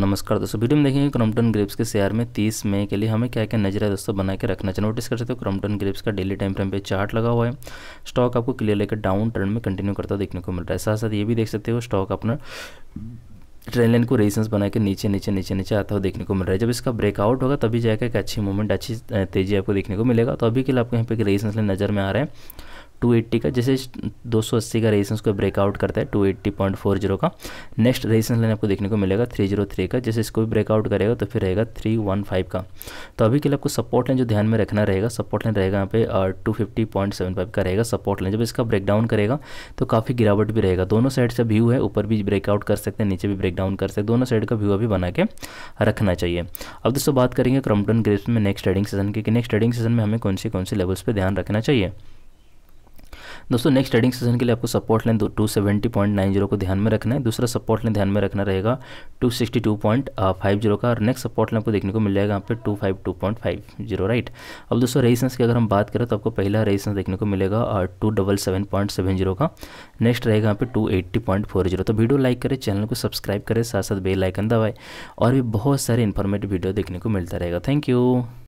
नमस्कार दोस्तों वीडियो में देखेंगे क्रम्पटन ग्रिप्स के शेयर में 30 मई के लिए हमें क्या क्या नजर है दोस्तों बना के रखना चाहिए नोटिस कर सकते हो क्रम्पटन ग्रिप्स का डेली टाइम फ्रेम पे चार्ट लगा हुआ है स्टॉक आपको क्लियर लेकर डाउन ट्रेंड में कंटिन्यू करता देखने को मिल रहा है साथ साथ ये भी देख सकते हो स्टॉक अपना ट्रेन लाइन को रेजिस्टेंस बना के नीचे नीचे नीचे नीचे आता हुआ देखने को मिल रहा है जब इसका ब्रेकआउट होगा तभी जाकर एक अच्छी मूवमेंट अच्छी तेजी आपको देखने को मिलेगा तो अभी के लिए आपको यहाँ पे एक रेजिस्टेंस लाइन नजर में आ रहा है 280 का जैसे 280 का रेजिस्टेंस को ब्रेकआउट करता है 280.40 का नेक्स्ट रेजिस्टेंस लाइन आपको देखने को मिलेगा 303 का जैसे इसको भी ब्रेकआउट करेगा तो फिर रहेगा 315 का तो अभी के लिए आपको सपोर्ट लाइन जो ध्यान में रखना रहेगा सपोर्ट लाइन रहेगा यहाँ पे टू का रहेगा सपोर्ट लाइन जब इसका ब्रेकडाउन करेगा तो काफ़ी गिरावट भी रहेगा दोनों साइड से व्यू है ऊपर भी ब्रेकआउट कर सकते हैं नीचे भी ब्रेकडाउन कर सकते हैं दोनों साइड का व्यू अभी बना के रखना चाहिए अब दोस्तों बात करेंगे क्रॉम्पटन ग्रेप्स में नेक्स्ट ट्रेडिंग सेशन की नेक्स्ट ट्रेडिंग सेशन में हमें कौन से कौन से लेवल्स पर ध्यान रखना चाहिए दोस्तों नेक्स्ट ट्रेडिंग सेशन के लिए आपको support line two seventy point nine zero को ध्यान में रखना है दूसरा सपोर्ट लाइन ध्यान में रखना रहेगा two sixty two point five zero का और नेक्स्ट सपोर्ट लाइन आपको देखने को मिल जाएगा यहाँ पे two five two point five zero right अब दोस्तों रेजिस्टेंस की अगर हम बात करें तो आपको पहला रेजिस्टेंस देखने को मिलेगा और two double seven point seven zero का नेक्स्ट रहेगा यहाँ पे two eighty point four zero तो वीडियो लाइक करें चैनल को सब्सक्राइब करें साथ साथ बेल आइकन दबाएं और भी बहुत सारे इन्फॉर्मेटिव वीडियो देखने को मिलता रहेगा थैंक यू